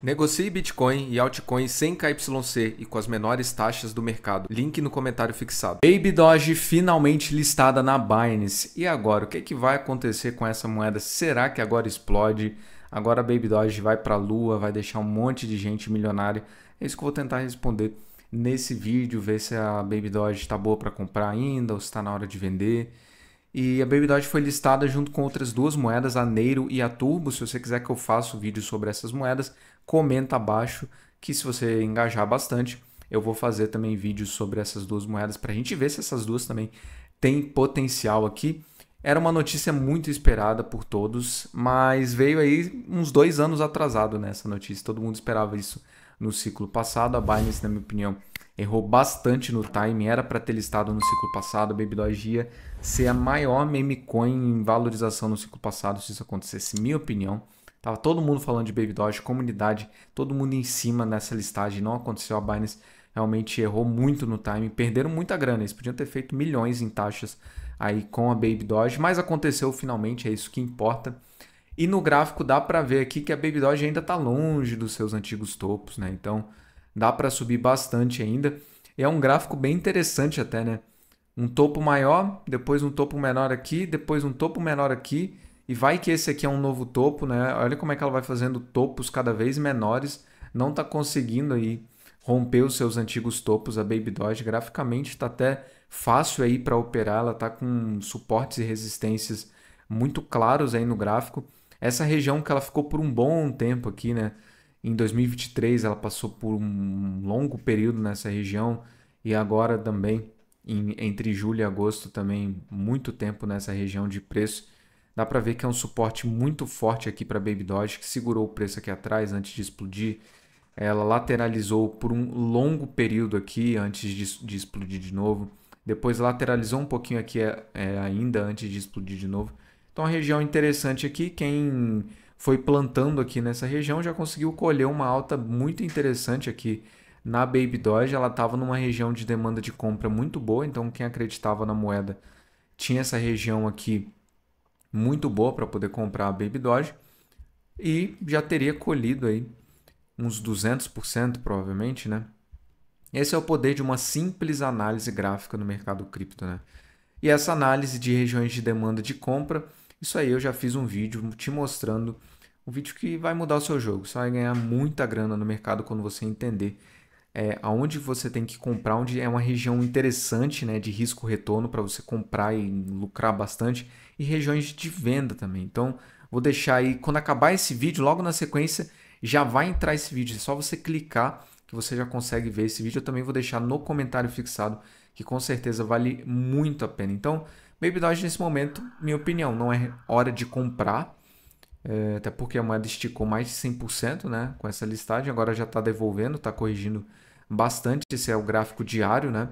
Negocie Bitcoin e altcoins sem KYC e com as menores taxas do mercado. Link no comentário fixado. Baby Doge finalmente listada na Binance. E agora, o que, é que vai acontecer com essa moeda? Será que agora explode? Agora a Baby Doge vai para a lua, vai deixar um monte de gente milionária? É isso que eu vou tentar responder nesse vídeo, ver se a Baby Doge está boa para comprar ainda ou se está na hora de vender. E a Baby Doge foi listada junto com outras duas moedas, a Neiro e a Turbo. Se você quiser que eu faça um vídeo sobre essas moedas, comenta abaixo que se você engajar bastante, eu vou fazer também vídeos sobre essas duas moedas para a gente ver se essas duas também têm potencial aqui. Era uma notícia muito esperada por todos, mas veio aí uns dois anos atrasado nessa né, notícia. Todo mundo esperava isso no ciclo passado. A Binance, na minha opinião, errou bastante no timing. Era para ter listado no ciclo passado. A Babydoge ia ser a maior meme coin em valorização no ciclo passado, se isso acontecesse, minha opinião. Tava todo mundo falando de Baby Doge, comunidade, todo mundo em cima nessa listagem. Não aconteceu. A Binance realmente errou muito no time perderam muita grana. Eles podiam ter feito milhões em taxas aí com a Baby Doge, mas aconteceu finalmente, é isso que importa. E no gráfico dá para ver aqui que a Baby Doge ainda está longe dos seus antigos topos, né? Então dá para subir bastante ainda. E é um gráfico bem interessante até, né? Um topo maior, depois um topo menor aqui, depois um topo menor aqui e vai que esse aqui é um novo topo, né? Olha como é que ela vai fazendo topos cada vez menores. Não está conseguindo aí romper os seus antigos topos, a Baby Doge. Graficamente está até fácil aí para operar. Ela está com suportes e resistências muito claros aí no gráfico. Essa região que ela ficou por um bom tempo aqui, né? Em 2023 ela passou por um longo período nessa região e agora também em, entre julho e agosto também muito tempo nessa região de preço. Dá para ver que é um suporte muito forte aqui para Baby Doge, que segurou o preço aqui atrás antes de explodir. Ela lateralizou por um longo período aqui antes de, de explodir de novo. Depois lateralizou um pouquinho aqui é, é, ainda antes de explodir de novo. Então, a região interessante aqui, quem foi plantando aqui nessa região já conseguiu colher uma alta muito interessante aqui na Baby Doge. Ela estava numa região de demanda de compra muito boa, então quem acreditava na moeda tinha essa região aqui muito boa para poder comprar a Baby Doge e já teria colhido aí uns 200% provavelmente, né? Esse é o poder de uma simples análise gráfica no mercado cripto, né? E essa análise de regiões de demanda de compra, isso aí eu já fiz um vídeo te mostrando um vídeo que vai mudar o seu jogo. Você vai ganhar muita grana no mercado quando você entender é, aonde você tem que comprar, onde é uma região interessante né, de risco-retorno para você comprar e lucrar bastante, e regiões de venda também. Então, vou deixar aí, quando acabar esse vídeo, logo na sequência, já vai entrar esse vídeo. É só você clicar que você já consegue ver esse vídeo. Eu também vou deixar no comentário fixado, que com certeza vale muito a pena. Então, Baby nesse momento, minha opinião, não é hora de comprar, é, até porque a moeda esticou mais de 100% né, com essa listagem, agora já está devolvendo, está corrigindo bastante. Esse é o gráfico diário, né?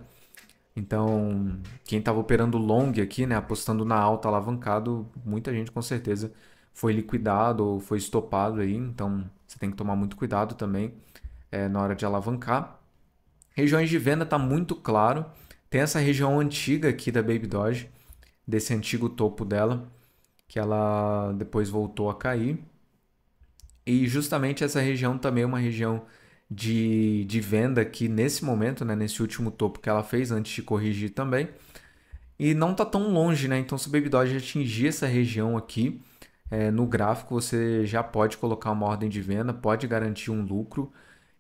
Então, quem estava operando long aqui, né, apostando na alta alavancado, muita gente com certeza foi liquidado ou foi estopado aí. Então, você tem que tomar muito cuidado também é, na hora de alavancar. Regiões de venda está muito claro. Tem essa região antiga aqui da Baby Doge, desse antigo topo dela, que ela depois voltou a cair. E justamente essa região também é uma região de, de venda aqui nesse momento, né, nesse último topo que ela fez antes de corrigir também. E não está tão longe, né? Então, se o Baby Doge atingir essa região aqui é, no gráfico, você já pode colocar uma ordem de venda, pode garantir um lucro.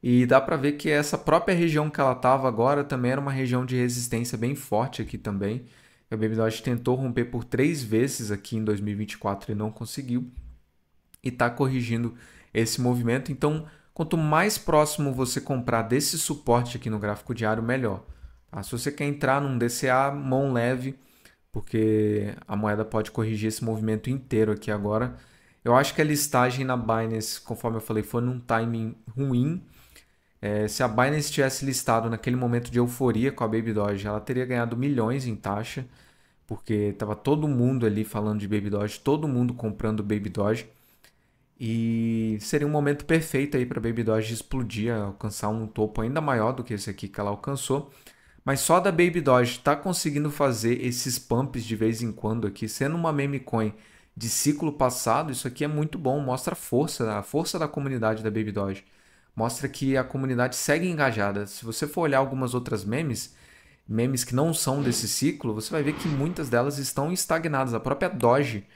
E dá para ver que essa própria região que ela estava agora também era uma região de resistência bem forte aqui também. A Baby Doge tentou romper por três vezes aqui em 2024 e não conseguiu. E está corrigindo esse movimento. Então, Quanto mais próximo você comprar desse suporte aqui no gráfico diário, melhor. Tá? Se você quer entrar num DCA, mão leve, porque a moeda pode corrigir esse movimento inteiro aqui agora. Eu acho que a listagem na Binance, conforme eu falei, foi num timing ruim. É, se a Binance tivesse listado naquele momento de euforia com a Baby Doge, ela teria ganhado milhões em taxa, porque estava todo mundo ali falando de Baby Doge, todo mundo comprando Baby Doge. E seria um momento perfeito aí para Baby Doge explodir, alcançar um topo ainda maior do que esse aqui que ela alcançou. Mas só da Baby Doge tá conseguindo fazer esses pumps de vez em quando aqui, sendo uma meme coin de ciclo passado, isso aqui é muito bom, mostra a força, a força da comunidade da Baby Doge. Mostra que a comunidade segue engajada. Se você for olhar algumas outras memes, memes que não são desse ciclo, você vai ver que muitas delas estão estagnadas. A própria Doge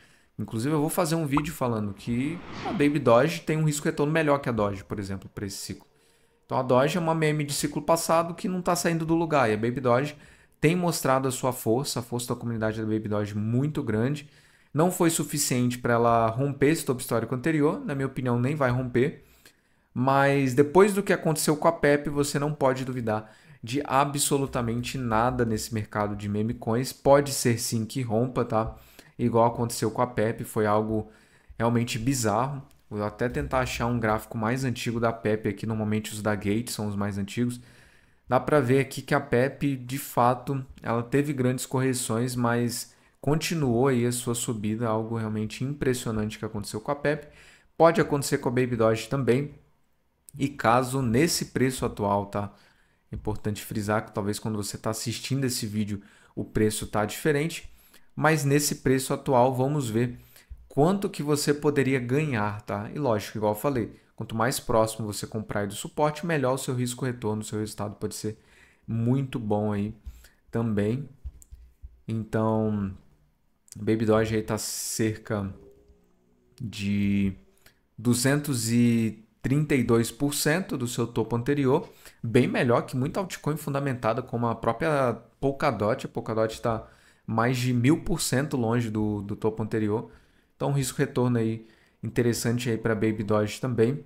Inclusive, eu vou fazer um vídeo falando que a Baby Doge tem um risco retorno melhor que a Doge, por exemplo, para esse ciclo. Então, a Doge é uma meme de ciclo passado que não está saindo do lugar. E a Baby Doge tem mostrado a sua força, a força da comunidade da Baby Doge muito grande. Não foi suficiente para ela romper esse topo histórico anterior, na minha opinião, nem vai romper. Mas depois do que aconteceu com a PEP, você não pode duvidar de absolutamente nada nesse mercado de meme coins. Pode ser sim que rompa, tá? igual aconteceu com a Pepe, foi algo realmente bizarro. Vou até tentar achar um gráfico mais antigo da Pepe aqui, normalmente os da Gate são os mais antigos. Dá para ver aqui que a Pepe, de fato, ela teve grandes correções, mas continuou aí a sua subida, algo realmente impressionante que aconteceu com a Pepe. Pode acontecer com a Baby Doge também. E caso nesse preço atual, tá? É importante frisar que talvez quando você está assistindo esse vídeo o preço tá diferente mas nesse preço atual vamos ver quanto que você poderia ganhar, tá? E lógico, igual eu falei, quanto mais próximo você comprar do suporte, melhor o seu risco retorno, o seu resultado pode ser muito bom aí também. Então, Baby Doge aí tá cerca de 232% do seu topo anterior, bem melhor que muita altcoin fundamentada como a própria Polkadot. A Polkadot está mais de mil por cento longe do, do topo anterior. Então, um risco retorno aí interessante aí para Baby Doge também.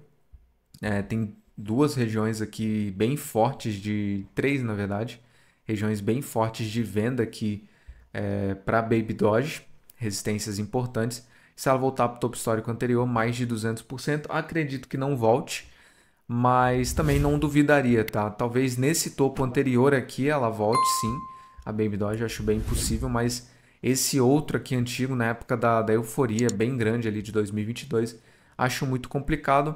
É, tem duas regiões aqui bem fortes de três, na verdade, regiões bem fortes de venda aqui é, para Baby Doge, resistências importantes. Se ela voltar para o topo histórico anterior, mais de 200%, acredito que não volte, mas também não duvidaria, tá? Talvez nesse topo anterior aqui ela volte sim a Baby Doge eu acho bem impossível, mas esse outro aqui antigo, na época da, da euforia, bem grande ali de 2022, acho muito complicado.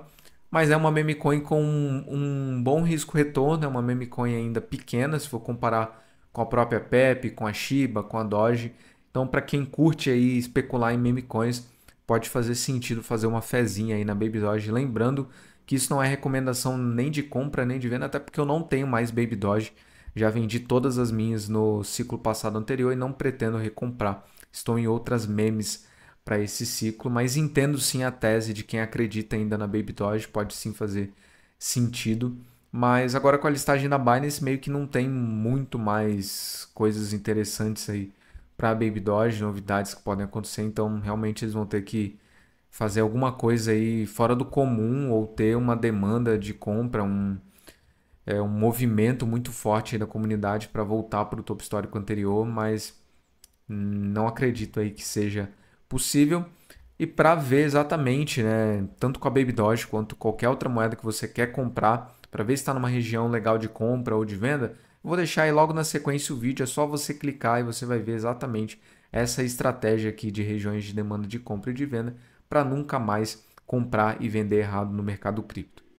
Mas é uma meme coin com um, um bom risco retorno, é uma meme coin ainda pequena, se for comparar com a própria Pepe, com a Shiba, com a Doge. Então, para quem curte aí especular em meme coins, pode fazer sentido fazer uma fezinha aí na Baby Doge. Lembrando que isso não é recomendação nem de compra nem de venda, até porque eu não tenho mais Baby Doge. Já vendi todas as minhas no ciclo passado anterior e não pretendo recomprar. Estou em outras memes para esse ciclo, mas entendo sim a tese de quem acredita ainda na Baby Doge, pode sim fazer sentido. Mas agora com a listagem da Binance, meio que não tem muito mais coisas interessantes aí para a Baby Doge, novidades que podem acontecer, então realmente eles vão ter que fazer alguma coisa aí fora do comum ou ter uma demanda de compra, um, é, um movimento muito forte da comunidade para voltar para o topo histórico anterior, mas não acredito aí que seja possível. E para ver exatamente, né, tanto com a Baby Doge quanto qualquer outra moeda que você quer comprar, para ver se está numa região legal de compra ou de venda, vou deixar aí logo na sequência o vídeo, é só você clicar e você vai ver exatamente essa estratégia aqui de regiões de demanda de compra e de venda para nunca mais comprar e vender errado no mercado cripto.